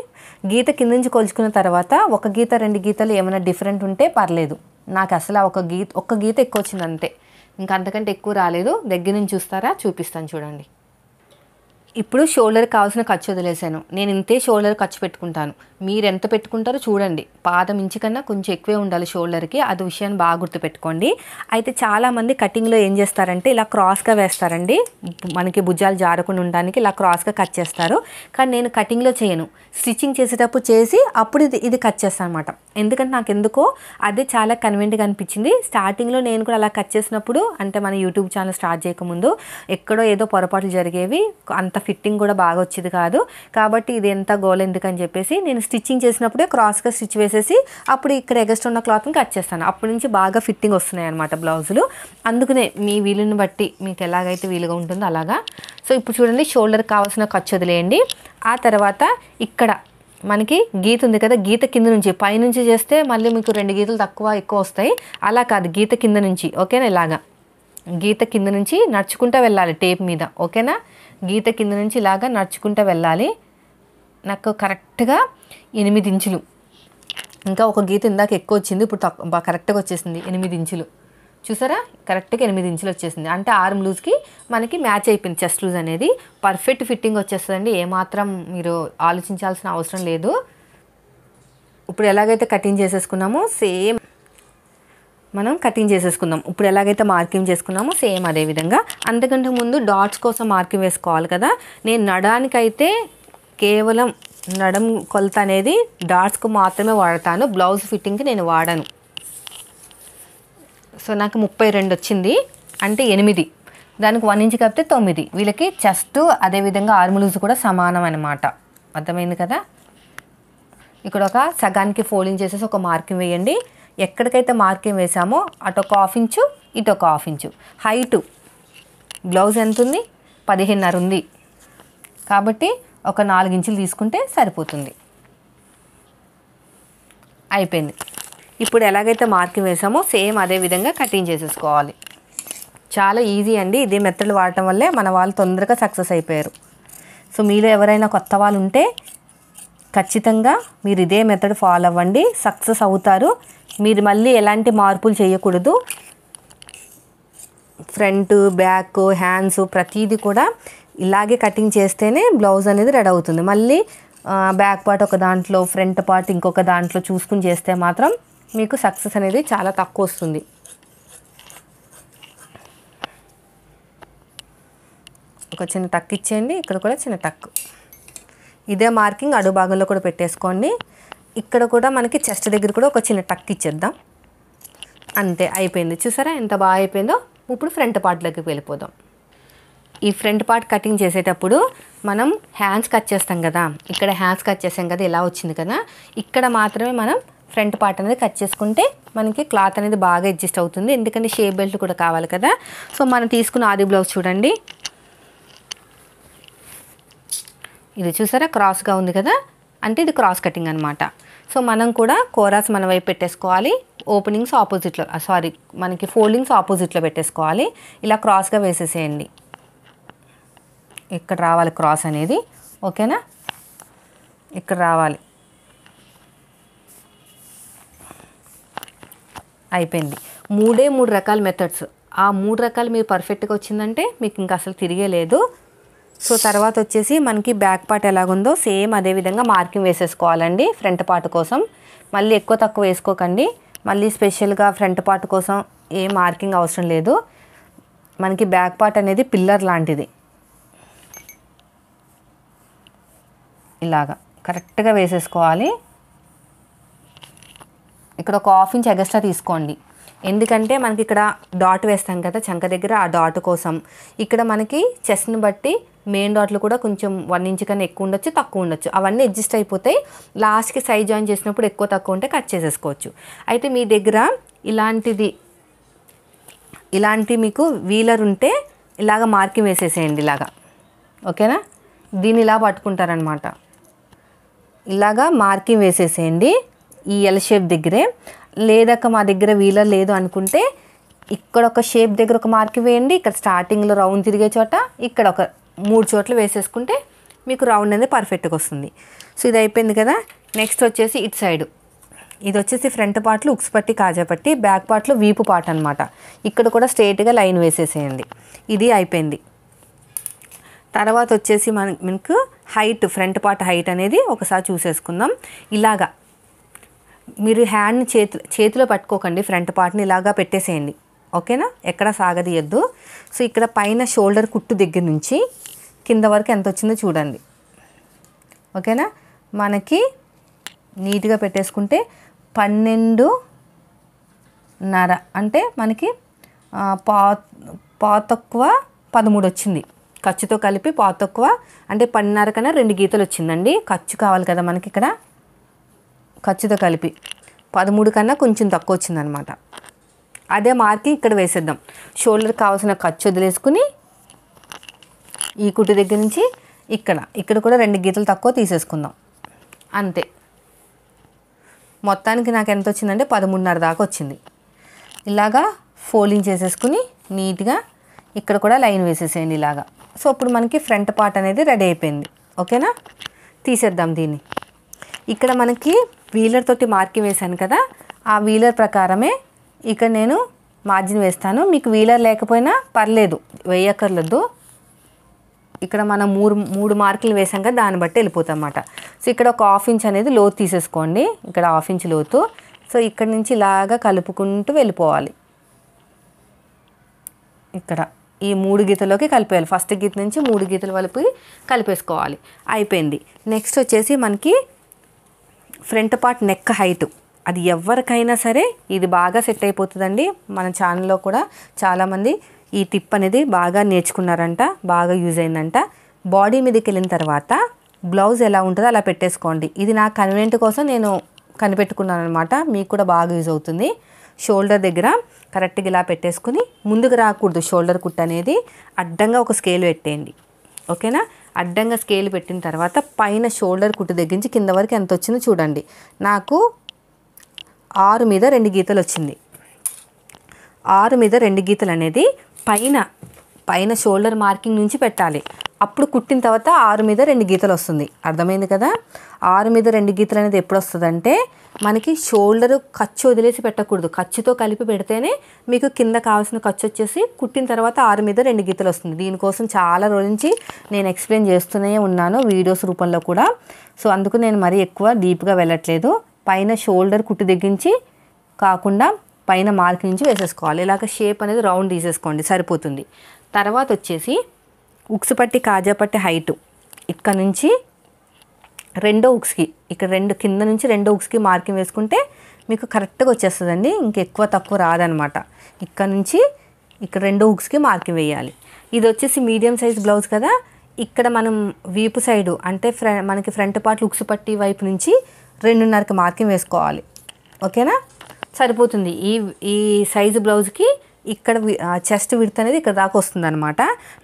గీత కింద నుంచి కొలుచుకున్న తర్వాత ఒక గీత రెండు గీతలు ఏమైనా డిఫరెంట్ ఉంటే పర్లేదు నాకు అసలు ఒక గీత ఒక్క గీత ఎక్కువ వచ్చింది అంతే ఇంకా అంతకంటే ఎక్కువ రాలేదు దగ్గర నుంచి చూస్తారా చూపిస్తాను చూడండి ఇప్పుడు షోల్డర్ కావాల్సిన ఖర్చు వదిలేశాను నేను ఇంతే షోల్డర్ ఖర్చు పెట్టుకుంటాను మీరు ఎంత పెట్టుకుంటారో చూడండి పాదం ఇంచు కన్నా కొంచెం ఎక్కువే ఉండాలి షోల్డర్కి అది విషయాన్ని బాగా గుర్తుపెట్టుకోండి అయితే చాలామంది కటింగ్లో ఏం చేస్తారంటే ఇలా క్రాస్గా వేస్తారండి మనకి భుజాలు జారకుండా ఉండడానికి ఇలా క్రాస్గా కట్ చేస్తారు కానీ నేను కటింగ్లో చేయను స్టిచ్చింగ్ చేసేటప్పుడు చేసి అప్పుడు ఇది ఇది కట్ చేస్తాను అనమాట ఎందుకంటే నాకు ఎందుకో అది చాలా కన్వీనియంట్గా అనిపించింది స్టార్టింగ్లో నేను కూడా అలా కట్ చేసినప్పుడు అంటే మన యూట్యూబ్ ఛానల్ స్టార్ట్ చేయకముందు ఎక్కడో ఏదో పొరపాట్లు జరిగేవి అంత ఫిట్టింగ్ కూడా బాగా వచ్చేది కాదు కాబట్టి ఇది ఎంత గోల్ ఎందుకని చెప్పేసి నేను స్టిచ్చింగ్ చేసినప్పుడే క్రాస్గా స్టిచ్ వేసేసి అప్పుడు ఇక్కడ ఎగస్ట్ ఉన్న క్లాత్ని కట్ చేస్తాను అప్పటి నుంచి బాగా ఫిట్టింగ్ వస్తున్నాయి అనమాట బ్లౌజులు అందుకనే మీ వీలుని బట్టి మీకు ఎలాగైతే వీలుగా ఉంటుందో అలాగా సో ఇప్పుడు చూడండి షోల్డర్ కావాల్సిన ఖర్చు వదిలేయండి ఆ తర్వాత ఇక్కడ మనకి గీత ఉంది కదా గీత కింద నుంచి పైనుంచి చేస్తే మళ్ళీ మీకు రెండు గీతలు తక్కువ ఎక్కువ వస్తాయి అలా కాదు గీత కింద నుంచి ఓకేనా ఇలాగా గీత కింద నుంచి నడుచుకుంటూ వెళ్ళాలి టేప్ మీద ఓకేనా గీత కింద నుంచి ఇలాగా నడుచుకుంటూ వెళ్ళాలి నాకు కరెక్ట్గా ఎనిమిది ఇంచులు ఇంకా ఒక గీత ఇందాక ఎక్కువ వచ్చింది ఇప్పుడు తక్కువ కరెక్ట్గా వచ్చేసింది ఎనిమిది ఇంచులు చూసారా కరెక్ట్గా ఎనిమిది ఇంచులు వచ్చేసింది అంటే ఆర్మ్ లూజ్కి మనకి మ్యాచ్ అయిపోయింది చెస్ట్ లూజ్ అనేది పర్ఫెక్ట్ ఫిట్టింగ్ వచ్చేస్తుందండి ఏమాత్రం మీరు ఆలోచించాల్సిన అవసరం లేదు ఇప్పుడు ఎలాగైతే కటింగ్ చేసేసుకున్నామో సేమ్ మనం కటింగ్ చేసేసుకుందాం ఇప్పుడు ఎలాగైతే మార్కింగ్ చేసుకున్నామో సేమ్ అదే విధంగా అంతకంటే ముందు డాట్స్ కోసం మార్కింగ్ వేసుకోవాలి కదా నేను నడానికైతే కేవలం నడం కొలత అనేది డాట్స్కు మాత్రమే వాడతాను బ్లౌజ్ ఫిట్టింగ్కి నేను వాడను సో నాకు ముప్పై రెండు వచ్చింది అంటే ఎనిమిది దానికి వన్ ఇంచ్ కప్తే తొమ్మిది వీళ్ళకి చెస్ట్ అదేవిధంగా ఆర్ములూజ్ కూడా సమానం అనమాట అర్థమైంది కదా ఇక్కడ ఒక సగానికి ఫోల్డింగ్ చేసేసి ఒక మార్కింగ్ వేయండి ఎక్కడికైతే మార్కింగ్ వేసామో అటు ఒక హాఫ్ ఇంచు ఇటు ఒక హాఫ్ ఇంచు హైటు బ్లౌజ్ ఎంత ఉంది పదిహేనున్నర ఉంది కాబట్టి ఒక నాలుగు ఇంచులు తీసుకుంటే సరిపోతుంది అయిపోయింది ఇప్పుడు ఎలాగైతే మార్కింగ్ వేసామో సేమ్ అదే విధంగా కటింగ్ చేసేసుకోవాలి చాలా ఈజీ అండి ఇదే మెథడ్ వాడటం వల్లే మన వాళ్ళు తొందరగా సక్సెస్ అయిపోయారు సో మీలో ఎవరైనా కొత్త వాళ్ళు ఉంటే ఖచ్చితంగా మీరు ఇదే మెథడ్ ఫాలో అవ్వండి సక్సెస్ అవుతారు మీరు మళ్ళీ ఎలాంటి మార్పులు చేయకూడదు ఫ్రంట్ బ్యాక్ హ్యాండ్స్ ప్రతిదీ కూడా ఇలాగే కటింగ్ చేస్తేనే బ్లౌజ్ అనేది రెడీ అవుతుంది మళ్ళీ బ్యాక్ పార్ట్ ఒక దాంట్లో ఫ్రంట్ పార్ట్ ఇంకొక దాంట్లో చూసుకుని చేస్తే మాత్రం మీకు సక్సెస్ అనేది చాలా తక్కువ వస్తుంది ఒక చిన్న టక్ ఇచ్చేయండి ఇక్కడ కూడా చిన్న టక్ ఇదే మార్కింగ్ అడుగు భాగంలో కూడా పెట్టేసుకోండి ఇక్కడ కూడా మనకి చెస్ట్ దగ్గర కూడా ఒక చిన్న టక్ ఇచ్చేద్దాం అంతే అయిపోయింది చూసారా ఎంత బాగా అయిపోయిందో ఇప్పుడు ఫ్రంట్ పార్ట్లోకి వెళ్ళిపోదాం ఈ ఫ్రంట్ పార్ట్ కటింగ్ చేసేటప్పుడు మనం హ్యాండ్స్ కట్ చేస్తాం కదా ఇక్కడ హ్యాండ్స్ కట్ చేసాం కదా ఇలా వచ్చింది కదా ఇక్కడ మాత్రమే మనం ఫ్రంట్ పార్ట్ అనేది కట్ చేసుకుంటే మనకి క్లాత్ అనేది బాగా అడ్జస్ట్ అవుతుంది ఎందుకంటే షేప్ బెల్ట్ కూడా కావాలి కదా సో మనం తీసుకున్న ఆది బ్లౌజ్ చూడండి ఇది చూసారా క్రాస్గా ఉంది కదా అంటే ఇది క్రాస్ కటింగ్ అనమాట సో మనం కూడా కోరాస్ మన వైపు పెట్టేసుకోవాలి ఓపెనింగ్స్ ఆపోజిట్లో సారీ మనకి ఫోల్డింగ్స్ ఆపోజిట్లో పెట్టేసుకోవాలి ఇలా క్రాస్గా వేసేసేయండి ఇక్కడ రావాలి క్రాస్ అనేది ఓకేనా ఇక్కడ రావాలి అయిపోయింది మూడే మూడు రకాల మెథడ్స్ ఆ మూడు రకాలు మీరు పర్ఫెక్ట్గా వచ్చిందంటే మీకు ఇంకా అసలు తిరిగే లేదు సో తర్వాత వచ్చేసి మనకి బ్యాక్ పార్ట్ ఎలాగుందో సేమ్ అదేవిధంగా మార్కింగ్ వేసేసుకోవాలండి ఫ్రంట్ పార్ట్ కోసం మళ్ళీ ఎక్కువ తక్కువ వేసుకోకండి మళ్ళీ స్పెషల్గా ఫ్రంట్ పార్ట్ కోసం ఏ మార్కింగ్ అవసరం లేదు మనకి బ్యాక్ పార్ట్ అనేది పిల్లర్ లాంటిది ఇలాగా కరెక్ట్గా వేసేసుకోవాలి ఇక్కడ ఒక హాఫ్ ఇంచ్ ఎగస్ట్రా తీసుకోండి ఎందుకంటే మనకి ఇక్కడ డాట్ వేస్తాం కదా చంక దగ్గర ఆ డాట్ కోసం ఇక్కడ మనకి చెస్ట్ని బట్టి మెయిన్ డాట్లు కూడా కొంచెం వన్ ఇంచ్ కన్నా ఎక్కువ ఉండొచ్చు తక్కువ ఉండొచ్చు అవన్నీ అడ్జస్ట్ అయిపోతాయి లాస్ట్కి సైజ్ జాయిన్ చేసినప్పుడు ఎక్కువ తక్కువ ఉంటే కట్ చేసేసుకోవచ్చు అయితే మీ దగ్గర ఇలాంటిది ఇలాంటి మీకు వీలర్ ఉంటే ఇలాగ మార్కింగ్ వేసేసేయండి ఇలాగా ఓకేనా దీన్ని ఇలా పట్టుకుంటారనమాట ఇలాగా మార్కింగ్ వేసేసేయండి ఈ ఎల్ షేప్ దగ్గరే లేదక మా దగ్గర వీలర్ లేదు అనుకుంటే ఇక్కడ ఒక షేప్ దగ్గర ఒక మార్క్ వేయండి ఇక్కడ స్టార్టింగ్లో రౌండ్ తిరిగే చోట ఇక్కడ ఒక మూడు చోట్ల వేసేసుకుంటే మీకు రౌండ్ అనేది పర్ఫెక్ట్గా వస్తుంది సో ఇది అయిపోయింది కదా నెక్స్ట్ వచ్చేసి ఇటు సైడ్ ఇది వచ్చేసి ఫ్రంట్ పార్ట్లు ఉక్స్ పట్టి కాజా పట్టి బ్యాక్ పార్ట్లు వీపు పార్ట్ అనమాట ఇక్కడ కూడా స్ట్రేట్గా లైన్ వేసేసేయండి ఇది అయిపోయింది తర్వాత వచ్చేసి మన మీకు హైట్ ఫ్రంట్ పార్ట్ హైట్ అనేది ఒకసారి చూసేసుకుందాం ఇలాగా మీరు హ్యాండ్ని చేతి చేతిలో పట్టుకోకండి ఫ్రంట్ పార్ట్ని ఇలాగా పెట్టేసేయండి ఓకేనా ఎక్కడ సాగదీయద్దు సో ఇక్కడ పైన షోల్డర్ కుట్టు దగ్గర నుంచి కింద వరకు ఎంత వచ్చిందో చూడండి ఓకేనా మనకి నీట్గా పెట్టేసుకుంటే పన్నెండు నర అంటే మనకి పా పాతక్కువ పదమూడు వచ్చింది ఖర్చుతో కలిపి పాతక్కువ అంటే పన్నర కన్నా రెండు గీతలు వచ్చిందండి ఖర్చు కావాలి కదా మనకి ఇక్కడ ఖర్చుతో కలిపి పదమూడు కన్నా కొంచెం తక్కువ వచ్చిందనమాట అదే మార్కి ఇక్కడ వేసేద్దాం షోల్డర్కి కావాల్సిన ఖర్చు వదిలేసుకుని ఈ కుట్టు దగ్గర నుంచి ఇక్కడ ఇక్కడ కూడా రెండు గీతలు తక్కువ తీసేసుకుందాం అంతే మొత్తానికి నాకు ఎంత వచ్చిందంటే పదమూడున్నర దాకా వచ్చింది ఇలాగా ఫోల్డింగ్ చేసేసుకుని నీట్గా ఇక్కడ కూడా లైన్ వేసేసేయండి ఇలాగా సో ఇప్పుడు మనకి ఫ్రంట్ పార్ట్ అనేది రెడీ అయిపోయింది ఓకేనా తీసేద్దాం దీన్ని ఇక్కడ మనకి వీలర్ తోటి మార్కింగ్ వేశాను కదా ఆ వీలర్ ప్రకారమే ఇక్కడ నేను మార్జిన్ వేస్తాను మీకు వీలర్ లేకపోయినా పర్లేదు వేయక్కర్లేదు ఇక్కడ మనం మూడు మూడు మార్కులు వేసాం కదా దాన్ని బట్టి వెళ్ళిపోతాం అన్నమాట సో ఇక్కడ ఒక హాఫ్ ఇంచ్ అనేది లోతు తీసేసుకోండి ఇక్కడ హాఫ్ ఇంచ్ లోతు సో ఇక్కడ నుంచి ఇలాగా కలుపుకుంటూ వెళ్ళిపోవాలి ఇక్కడ ఈ మూడు గీతలోకి కలిపేయాలి ఫస్ట్ గీత నుంచి మూడు గీతల వలిపి కలిపేసుకోవాలి అయిపోయింది నెక్స్ట్ వచ్చేసి మనకి ఫ్రంట్ పార్ట్ నెక్ హైట్ అది ఎవరికైనా సరే ఇది బాగా సెట్ అయిపోతుందండి మన ఛానల్లో కూడా చాలామంది ఈ టిప్ అనేది బాగా నేర్చుకున్నారంట బాగా యూజ్ అయిందంట బాడీ మీదకి వెళ్ళిన తర్వాత బ్లౌజ్ ఎలా ఉంటుందో అలా పెట్టేసుకోండి ఇది నా కన్వెంట్ కోసం నేను కనిపెట్టుకున్నాను అనమాట మీకు కూడా బాగా యూజ్ అవుతుంది షోల్డర్ దగ్గర కరెక్ట్గా ఇలా పెట్టేసుకుని ముందుకు రాకూడదు షోల్డర్ కుట్ అనేది అడ్డంగా ఒక స్కేల్ పెట్టేయండి ఓకేనా అడ్డంగా స్కేల్ పెట్టిన తర్వాత పైన షోల్డర్ కుట్టు తగ్గించి కింద వరకు ఎంత వచ్చిందో చూడండి నాకు ఆరు మీద రెండు గీతలు వచ్చింది ఆరు మీద రెండు గీతలు అనేది పైన పైన షోల్డర్ మార్కింగ్ నుంచి పెట్టాలి అప్పుడు కుట్టిన తర్వాత ఆరు మీద రెండు గీతలు వస్తుంది అర్థమైంది కదా ఆరు మీద రెండు గీతలు అనేది ఎప్పుడు వస్తుందంటే మనకి షోల్డర్ ఖర్చు వదిలేసి పెట్టకూడదు ఖర్చుతో కలిపి పెడితేనే మీకు కింద కావాల్సిన ఖర్చు వచ్చేసి కుట్టిన తర్వాత ఆరు మీద రెండు గీతలు వస్తుంది దీనికోసం చాలా రోజు నుంచి నేను ఎక్స్ప్లెయిన్ చేస్తూనే ఉన్నాను వీడియోస్ రూపంలో కూడా సో అందుకు నేను మరీ ఎక్కువ డీప్గా వెళ్ళట్లేదు పైన షోల్డర్ కుట్టు దగ్గించి కాకుండా పైన మార్క్ నుంచి వేసేసుకోవాలి ఇలాగ షేప్ అనేది రౌండ్ తీసేసుకోండి సరిపోతుంది తర్వాత వచ్చేసి ఉక్సుపట్టి కాజాపట్టి హైటు ఇక్కడ నుంచి రెండో ఉక్స్కి ఇక్కడ రెండు కింద నుంచి రెండో ఉక్స్కి మార్కింగ్ వేసుకుంటే మీకు కరెక్ట్గా వచ్చేస్తుందండి ఇంకెక్కువ తక్కువ రాదనమాట ఇక్కడ నుంచి ఇక్కడ రెండో ఉక్స్కి మార్కింగ్ వేయాలి ఇది వచ్చేసి మీడియం సైజ్ బ్లౌజ్ కదా ఇక్కడ మనం వీపు సైడు అంటే ఫ్ర మనకి ఫ్రంట్ పార్ట్ ఉక్స్ పట్టి వైపు నుంచి రెండున్నరకి మార్కింగ్ వేసుకోవాలి ఓకేనా సరిపోతుంది ఈ ఈ సైజు బ్లౌజ్కి ఇక్కడ చెస్ట్ విడత అనేది ఇక్కడ దాకా వస్తుంది అనమాట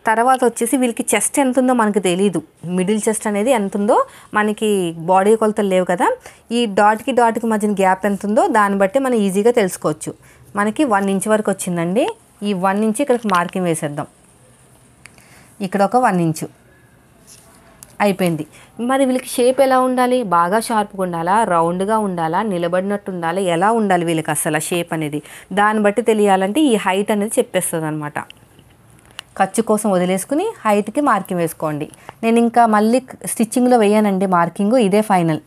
తర్వాత వచ్చేసి వీళ్ళకి చెస్ట్ ఎంత ఉందో మనకు తెలియదు మిడిల్ చెస్ట్ అనేది ఎంత ఉందో మనకి బాడీ కొలతలు లేవు కదా ఈ డాట్కి డాట్కి మధ్యన గ్యాప్ ఎంత ఉందో దాన్ని బట్టి మనం ఈజీగా తెలుసుకోవచ్చు మనకి వన్ ఇంచ్ వరకు వచ్చిందండి ఈ వన్ ఇంచ్ ఇక్కడికి మార్కింగ్ వేసేద్దాం ఇక్కడ ఒక వన్ ఇంచు అయిపోయింది మరి వీళ్ళకి షేప్ ఎలా ఉండాలి బాగా షార్ప్గా ఉండాలా రౌండ్గా ఉండాలా నిలబడినట్టు ఉండాలా ఎలా ఉండాలి వీళ్ళకి అసలు షేప్ అనేది దాన్ని బట్టి తెలియాలంటే ఈ హైట్ అనేది చెప్పేస్తుంది అనమాట ఖర్చు కోసం వదిలేసుకుని హైట్కి మార్కింగ్ వేసుకోండి నేను ఇంకా మళ్ళీ స్టిచ్చింగ్లో వేయనండి మార్కింగ్ ఇదే ఫైనల్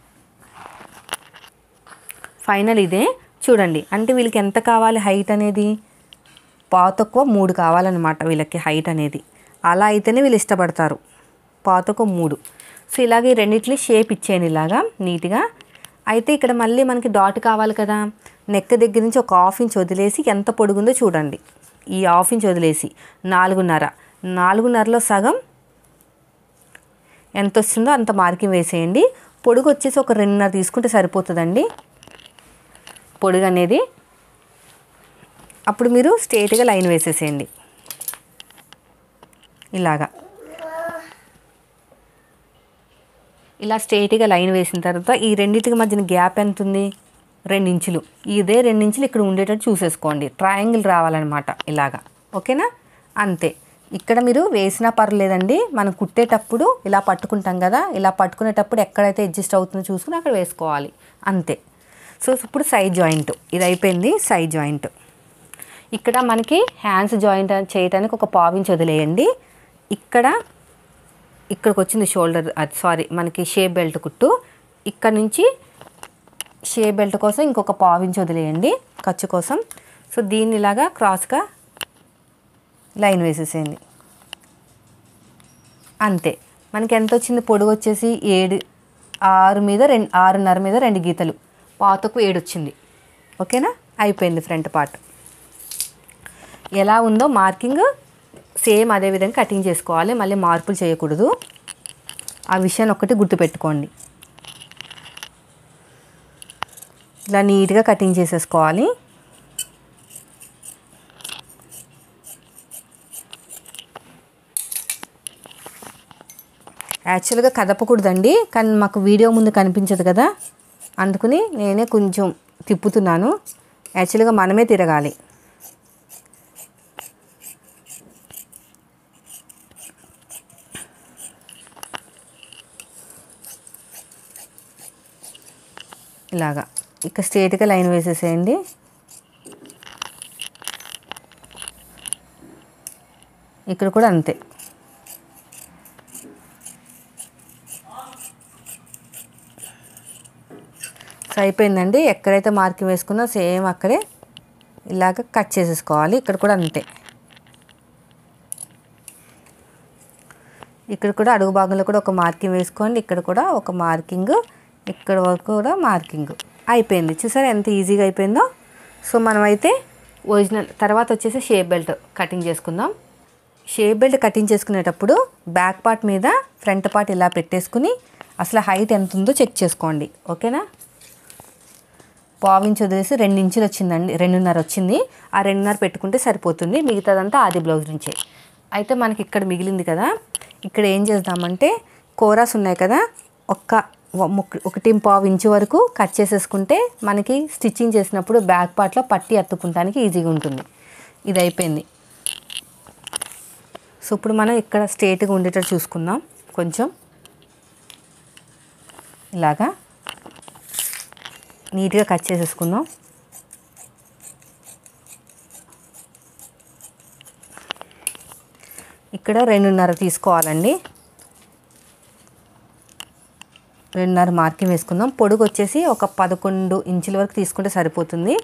ఫైనల్ ఇదే చూడండి అంటే వీళ్ళకి ఎంత కావాలి హైట్ అనేది పాతక్కువ మూడు కావాలన్నమాట వీళ్ళకి హైట్ అనేది అలా అయితేనే వీళ్ళు ఇష్టపడతారు పాతకు మూడు సో ఇలాగే ఈ రెండింటిని షేప్ ఇచ్చేయండి ఇలాగా నీట్గా అయితే ఇక్కడ మళ్ళీ మనకి డాట్ కావాలి కదా నెక్క దగ్గర నుంచి ఒక హాఫ్ ఇంచ్ వదిలేసి ఎంత పొడుగుందో చూడండి ఈ హాఫ్ ఇంచ్ వదిలేసి నాలుగున్నర నాలుగున్నరలో సగం ఎంత వస్తుందో అంత మార్కింగ్ వేసేయండి పొడుగు వచ్చేసి ఒక రెండున్నర తీసుకుంటే సరిపోతుందండి పొడుగు అనేది అప్పుడు మీరు స్ట్రేట్గా లైన్ వేసేసేయండి ఇలాగా ఇలా స్ట్రైట్గా లైన్ వేసిన తర్వాత ఈ రెండింటికి మధ్యన గ్యాప్ ఎంత ఉంది రెండించులు ఇదే రెండించులు ఇక్కడ ఉండేటట్టు చూసేసుకోండి ట్రయాంగిల్ రావాలన్నమాట ఇలాగా ఓకేనా అంతే ఇక్కడ మీరు వేసినా పర్లేదండి మనం కుట్టేటప్పుడు ఇలా పట్టుకుంటాం కదా ఇలా పట్టుకునేటప్పుడు ఎక్కడైతే అడ్జస్ట్ అవుతుందో చూసుకుని అక్కడ వేసుకోవాలి అంతే సో ఇప్పుడు సైడ్ జాయింట్ ఇది అయిపోయింది సైడ్ జాయింట్ ఇక్కడ మనకి హ్యాండ్స్ జాయింట్ చేయడానికి ఒక పావించి వదిలేయండి ఇక్కడ ఇక్కడికి వచ్చింది షోల్డర్ అది సారీ మనకి షే బెల్ట్ కుట్టు ఇక్కడ నుంచి షే బెల్ట్ కోసం ఇంకొక పావించి వదిలేయండి ఖర్చు కోసం సో దీన్ని ఇలాగా క్రాస్గా లైన్ వేసేసేయండి అంతే మనకి ఎంత వచ్చింది పొడుగు వచ్చేసి ఏడు ఆరు మీద రెండు ఆరున్నర మీద రెండు గీతలు పాతకు ఏడు వచ్చింది ఓకేనా అయిపోయింది ఫ్రంట్ పార్ట్ ఎలా ఉందో మార్కింగ్ సేమ్ అదే విధంగా కటింగ్ చేసుకోవాలి మళ్ళీ మార్పులు చేయకూడదు ఆ విషయాన్ని ఒక్కటి గుర్తుపెట్టుకోండి ఇలా నీట్గా కటింగ్ చేసేసుకోవాలి యాక్చువల్గా కదపకూడదండి కానీ మాకు వీడియో ముందు కనిపించదు కదా అందుకని నేనే కొంచెం తిప్పుతున్నాను యాక్చువల్గా మనమే తిరగాలి ఇలాగా ఇక స్ట్రేట్గా లైన్ వేసేసేయండి ఇక్కడ కూడా అంతే అయిపోయిందండి ఎక్కడైతే మార్కింగ్ వేసుకున్నా సేమ్ అక్కడే ఇలాగ కట్ చేసేసుకోవాలి ఇక్కడ కూడా అంతే ఇక్కడ కూడా అడుగు భాగంలో కూడా ఒక మార్కింగ్ వేసుకోండి ఇక్కడ కూడా ఒక మార్కింగ్ ఇక్కడ వరకు కూడా మార్కింగ్ అయిపోయింది చూసారా ఎంత ఈజీగా అయిపోయిందో సో మనమైతే ఒరిజినల్ తర్వాత వచ్చేసి షేప్ బెల్ట్ కటింగ్ చేసుకుందాం షేప్ బెల్ట్ కటింగ్ చేసుకునేటప్పుడు బ్యాక్ పార్ట్ మీద ఫ్రంట్ పార్ట్ ఇలా పెట్టేసుకుని అసలు హైట్ ఎంత ఉందో చెక్ చేసుకోండి ఓకేనా పావించి వదిలేసి రెండించులు వచ్చిందండి రెండున్నర వచ్చింది ఆ రెండున్నర పెట్టుకుంటే సరిపోతుంది మిగతాదంతా ఆది బ్లౌజ్ నుంచే అయితే మనకి ఇక్కడ మిగిలింది కదా ఇక్కడ ఏం చేద్దామంటే కోరాస్ ఉన్నాయి కదా ఒక్క ఒకటి పావు ఇంచు వరకు కట్ చేసేసుకుంటే మనకి స్టిచ్చింగ్ చేసినప్పుడు బ్యాక్ పార్ట్లో పట్టి అత్తుకుంటానికి ఈజీగా ఉంటుంది ఇది అయిపోయింది సో ఇప్పుడు మనం ఇక్కడ స్ట్రేట్గా ఉండేటట్టు చూసుకుందాం కొంచెం ఇలాగా నీట్గా కట్ చేసేసుకుందాం ఇక్కడ రెండున్నర తీసుకోవాలండి రెండున్నర మార్కింగ్ వేసుకుందాం పొడుగు వచ్చేసి ఒక పదకొండు ఇంచుల వరకు తీసుకుంటే సరిపోతుంది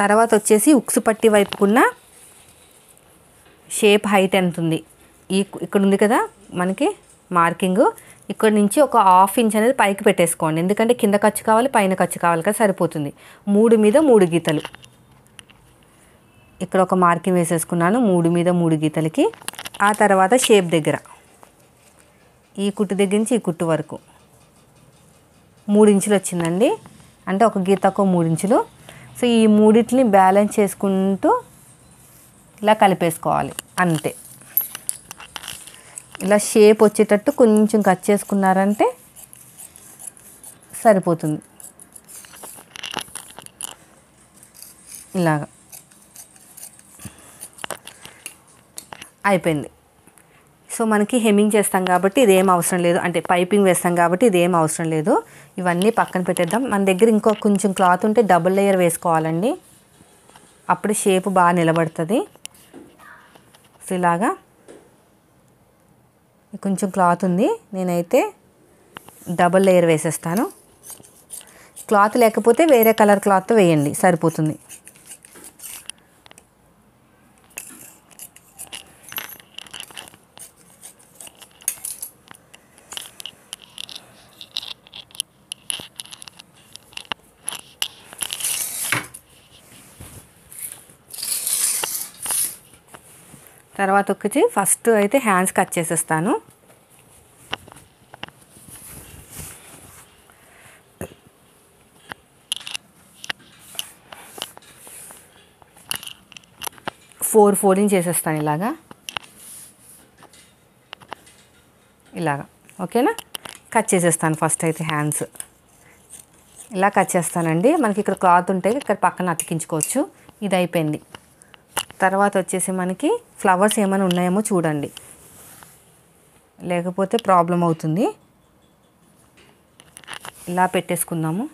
తర్వాత వచ్చేసి ఉక్సు పట్టి వైపుకున్న షేప్ హైట్ ఎంత ఉంది ఈ ఇక్కడ ఉంది కదా మనకి మార్కింగ్ ఇక్కడ నుంచి ఒక హాఫ్ ఇంచ్ అనేది పైకి పెట్టేసుకోండి ఎందుకంటే కింద ఖర్చు కావాలి పైన ఖర్చు కావాలి కదా సరిపోతుంది మూడు మీద మూడు గీతలు ఇక్కడ ఒక మార్కింగ్ వేసేసుకున్నాను మూడు మీద మూడు గీతలకి ఆ తర్వాత షేప్ దగ్గర ఈ కుట్టు దగ్గర నుంచి ఈ కుట్టు వరకు మూడు ఇంచులు వచ్చిందండి అంటే ఒక గీతకు మూడు ఇంచులు సో ఈ మూడింటిని బ్యాలెన్స్ చేసుకుంటూ ఇలా కలిపేసుకోవాలి అంతే ఇలా షేప్ వచ్చేటట్టు కొంచెం కట్ చేసుకున్నారంటే సరిపోతుంది ఇలాగ అయిపోయింది సో మనకి హెమ్మింగ్ చేస్తాం కాబట్టి ఇదేం అవసరం లేదు అంటే పైపింగ్ వేస్తాం కాబట్టి ఇదేం అవసరం లేదు ఇవన్నీ పక్కన పెట్టేద్దాం మన దగ్గర ఇంకో కొంచెం క్లాత్ ఉంటే డబుల్ లేయర్ వేసుకోవాలండి అప్పుడు షేప్ బాగా నిలబడుతుంది సో ఇలాగా కొంచెం క్లాత్ ఉంది నేనైతే డబుల్ లేయర్ వేసేస్తాను క్లాత్ లేకపోతే వేరే కలర్ క్లాత్ వేయండి సరిపోతుంది తర్వాత వచ్చి ఫస్ట్ అయితే హ్యాండ్స్ కట్ చేసేస్తాను ఫోర్ ఫోల్డింగ్ చేసేస్తాను ఇలాగా ఇలాగా ఓకేనా కట్ చేసేస్తాను ఫస్ట్ అయితే హ్యాండ్స్ ఇలా కట్ చేస్తానండి మనకి ఇక్కడ క్లాత్ ఉంటే ఇక్కడ పక్కన అతికించుకోవచ్చు ఇది అయిపోయింది తర్వాత వచ్చేసి మనకి ఫ్లవర్స్ ఏమైనా ఉన్నాయేమో చూడండి లేకపోతే ప్రాబ్లం అవుతుంది ఇలా పెట్టేసుకుందాము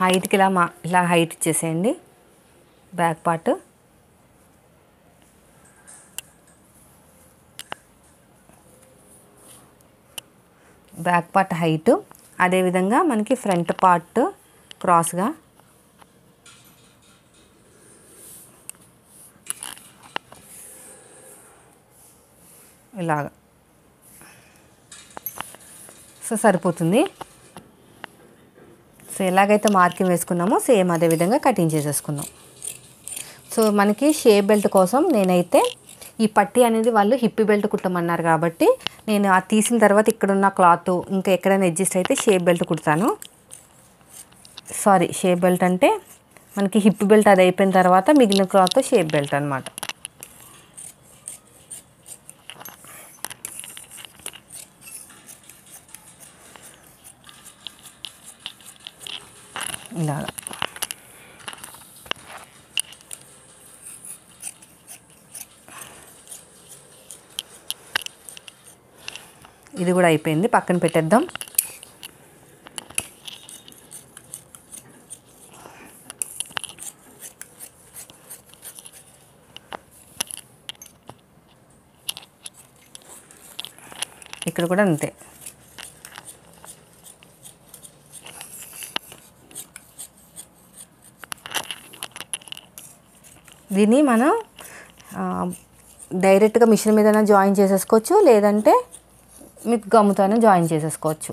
హైట్కి ఇలా మా ఇలా హైట్ ఇచ్చేసేయండి back part back part height అదేవిధంగా మనకి ఫ్రంట్ పార్ట్ క్రాస్గా ఇలాగ సో సరిపోతుంది సో ఎలాగైతే మార్కింగ్ వేసుకున్నామో సేమ్ అదే విధంగా కటింగ్ చేసేసుకుందాం సో మనకి షేప్ బెల్ట్ కోసం నేనైతే ఈ పట్టి అనేది వాళ్ళు హిప్పి బెల్ట్ కుట్టమన్నారు కాబట్టి నేను అది తీసిన తర్వాత ఇక్కడున్న క్లాత్ ఇంకా ఎక్కడైనా అడ్జస్ట్ అయితే షేప్ బెల్ట్ కుడతాను సారీ షేప్ బెల్ట్ అంటే మనకి హిప్ బెల్ట్ అది అయిపోయిన తర్వాత మిగిలిన క్లాత్ షేప్ బెల్ట్ అనమాట ఇలాగా ఇది కూడా అయిపోయింది పక్కన పెట్టేద్దాం ఇక్కడ కూడా అంతే దీన్ని మనం డైరెక్ట్గా మిషన్ మీద జాయిన్ చేసేసుకోవచ్చు లేదంటే మీకు గమ్ముతోనే జాయిన్ చేసేసుకోవచ్చు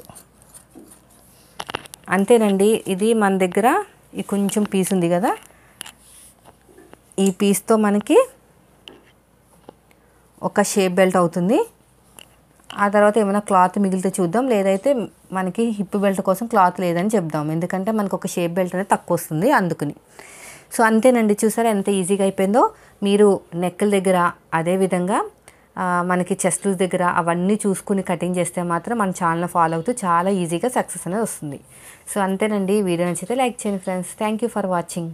అంతేనండి ఇది మన దగ్గర ఈ కొంచెం పీస్ ఉంది కదా ఈ పీస్తో మనకి ఒక షేప్ బెల్ట్ అవుతుంది ఆ తర్వాత ఏమైనా క్లాత్ మిగిలితే చూద్దాం లేదైతే మనకి హిప్ బెల్ట్ కోసం క్లాత్ లేదని చెప్దాం ఎందుకంటే మనకు ఒక షేప్ బెల్ట్ అనేది తక్కువ వస్తుంది అందుకుని సో అంతేనండి చూసారా ఎంత ఈజీగా అయిపోయిందో మీరు నెక్కల దగ్గర అదేవిధంగా మనకి చెస్ట్ దగ్గర అవన్నీ చూసుకుని కటింగ్ చేస్తే మాత్రం మన ఛానల్ ఫాలో అవుతూ చాలా ఈజీగా సక్సెస్ అనేది వస్తుంది సో అంతేనండి వీడియో నచ్చితే లైక్ చేయండి friends thank you for watching